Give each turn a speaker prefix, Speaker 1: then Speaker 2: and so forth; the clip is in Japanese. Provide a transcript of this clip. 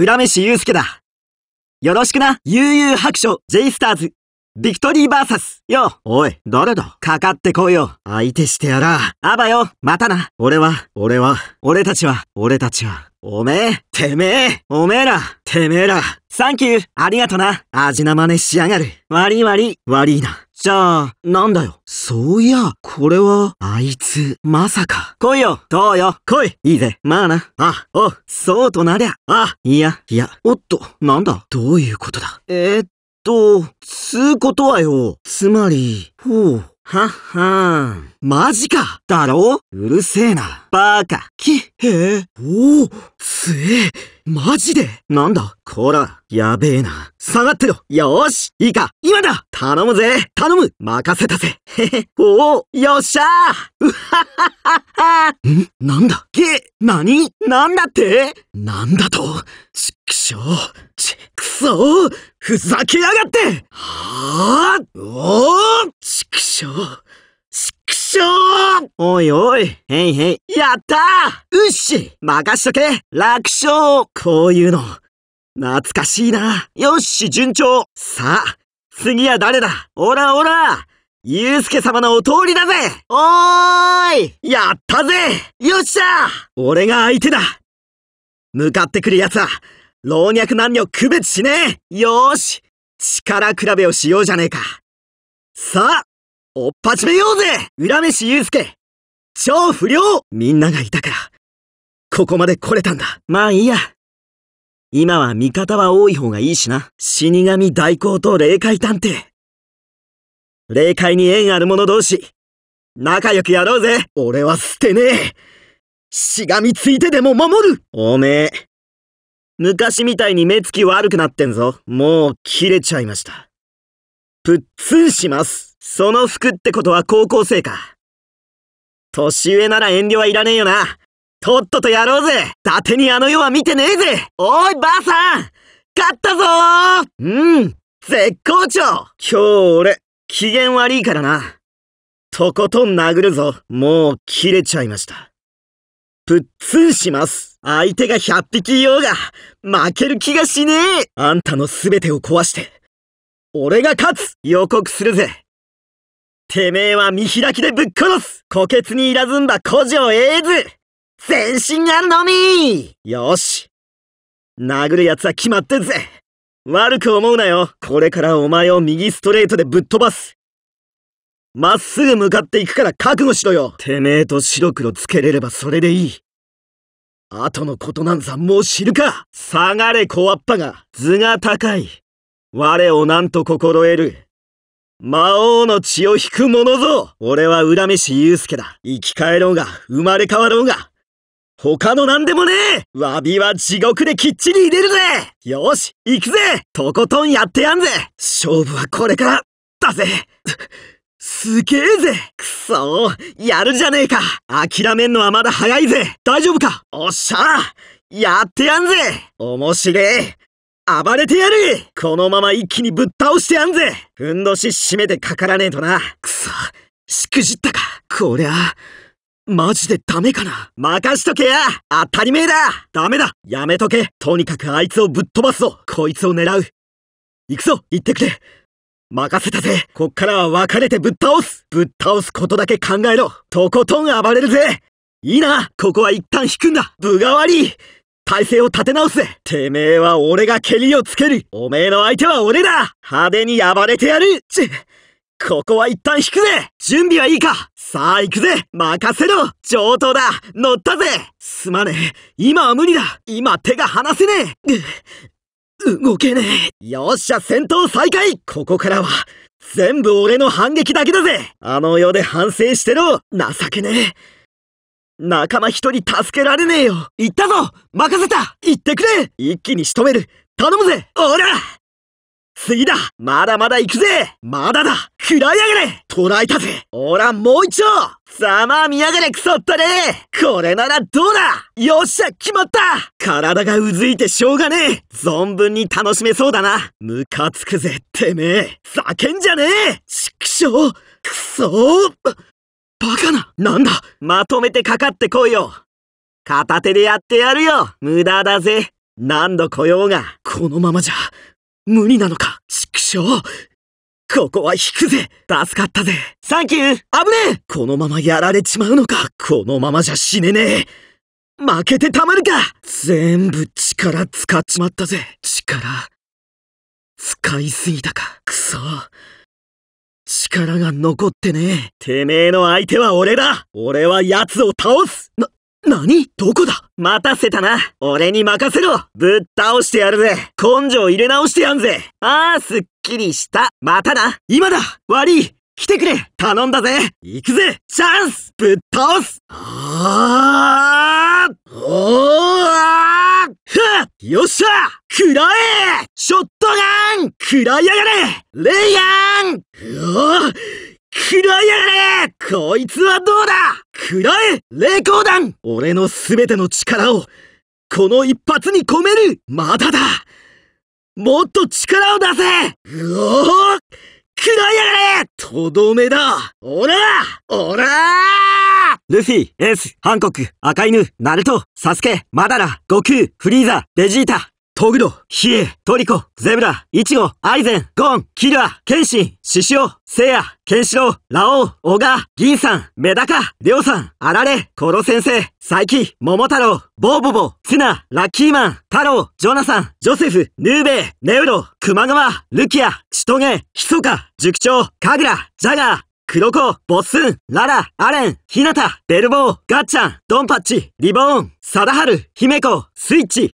Speaker 1: 浦飯祐介だ。よろしくな、悠々白書 J スターズ。ビクトリーバーサスよおい、誰だかかってこいよ相手してやらあばよまたな俺は、俺は、俺たちは、俺たちは、おめえ、てめえ、おめえら、てめえら、サンキュー、ありがとな、味な真似しやがる。悪い悪い、悪いな。じゃあ、なんだよ。そういや、これは、あいつ、まさか。来いよ、どうよ、来い。いいぜ、まあな。あ、おう、そうとなりゃ。あ、いや、いや、おっと、なんだ、どういうことだ。えー、っと、つうことはよ。つまり、ほう。はっはーん。マジかだろうるせえな。バカ。き、へえ、おお、つえ、マジでなんだこら、やべえな。下がってろよーしいいか今だ頼むぜ頼む任せたぜへへ、おお、よっしゃーうははははんなんだげ、なになんだってなんだとちくしょう。ちくそふざけやがってはあおおちくしょう。しょーおいおい、へいへい、やったーうっし任しとけ楽勝こういうの、懐かしいな。よし、順調さあ、次は誰だおらおらゆうすけ様のお通りだぜおーいやったぜよっしゃ俺が相手だ向かってくる奴は、老若男女区別しねえよーし力比べをしようじゃねえかさあおっぱちめようぜ裏飯すけ超不良みんながいたから、ここまで来れたんだ。まあいいや。今は味方は多い方がいいしな。死神代行と霊界探偵。霊界に縁ある者同士、仲良くやろうぜ俺は捨てねえしがみついてでも守るおめえ、昔みたいに目つき悪くなってんぞ。もう切れちゃいました。ぷっつんします。その服ってことは高校生か。年上なら遠慮はいらねえよな。とっととやろうぜ伊達にあの世は見てねえぜおいばあさん勝ったぞーうん絶好調今日俺、機嫌悪いからな。とことん殴るぞ。もう切れちゃいました。プッツンします。相手が100匹いようが、負ける気がしねえあんたの全てを壊して、俺が勝つ予告するぜてめえは見開きでぶっ殺す虎血にいらずんだ古城エーズ全身がのみよし殴る奴は決まってんぜ悪く思うなよこれからお前を右ストレートでぶっ飛ばすまっすぐ向かっていくから覚悟しろよてめえと白黒つけれればそれでいい後のことなんざもう知るか下がれ小わっぱが図が高い我をなんと心得る魔王の血を引く者ぞ俺は恨めし祐介だ。生き返ろうが、生まれ変わろうが。他の何でもねえ詫びは地獄できっちり入れるぜよし、行くぜとことんやってやんぜ勝負はこれから、だぜすげえぜくそやるじゃねえか諦めんのはまだ早いぜ大丈夫かおっしゃやってやんぜ面白え暴れてやるこのまま一気にぶっ倒してやんぜふんどし締めてかからねえとな。くそ、しくじったか。こりゃ、マジでダメかな任しとけや当たり前だダメだやめとけとにかくあいつをぶっ飛ばすぞこいつを狙う行くぞ行ってくれ任せたぜこっからは別れてぶっ倒すぶっ倒すことだけ考えろとことん暴れるぜいいなここは一旦引くんだ分が悪い体勢を立て直すぜてめえは俺が蹴りをつけるおめえの相手は俺だ派手に暴れてやるちここは一旦引くぜ準備はいいかさあ行くぜ任せろ上等だ乗ったぜすまねえ今は無理だ今手が離せねえ動けねえよっしゃ戦闘再開ここからは全部俺の反撃だけだぜあの世で反省してろ情けねえ仲間一人助けられねえよ言ったぞ任せた言ってくれ一気に仕留める頼むぜおら次だまだまだ行くぜまだだ食らいやがれ捕らえたぜおらもう一丁さまあ見やがれ腐ったねこれならどうだよっしゃ決まった体がうずいてしょうがねえ存分に楽しめそうだなムカつくぜてめえ叫んじゃねえ畜生くそーバカななんだまとめてかかってこいよ片手でやってやるよ無駄だぜ何度来ようがこのままじゃ無理なのか畜生ここは引くぜ助かったぜサンキュー危ねえこのままやられちまうのかこのままじゃ死ねねえ負けてたまるか全部力使っちまったぜ力使いすぎたかくそ力が残ってねえ。てめえの相手は俺だ俺は奴を倒すな、何どこだ待たせたな。俺に任せろぶっ倒してやるぜ根性入れ直してやんぜああ、すっきりした。またな今だ悪い来てくれ頼んだぜ行くぜチャンスぶっ倒すああおーあよっしゃ食らえショットガン食らいやがれレイガンお食らいやがれこいつはどうだ食らえ霊光弾俺の全ての力をこの一発に込めるまだだもっと力を出せうおー食らいやがれとどめだおらおらルフィ、エース、ハンコック、赤犬、ナルト、サスケ、マダラ、悟空、フリーザ、ベジータ、トグロ、ヒエ、トリコ、ゼブラ、イチゴ、アイゼン、ゴン、キルア、ケンシン、シシオ、セイヤ、ケンシロウ、ラオウ、オガ、ギンさん、メダカ、リョウさん、アラレ、コロ先生、サイキ、モモタロウ、ボーボボ、ツナ、ラッキーマン、タロウ、ジョナサン、ジョセフ、ヌーベイ、ネウロ、クマグマ、ルキア、シトゲ、ヒソカ、塾長、カグラ、ジャガー、クロコ、ボッスン、ララ、アレン、ヒナタ、ベルボー、ガッチャン、ドンパッチ、リボーン、サダハル、ヒメコ、スイッチ、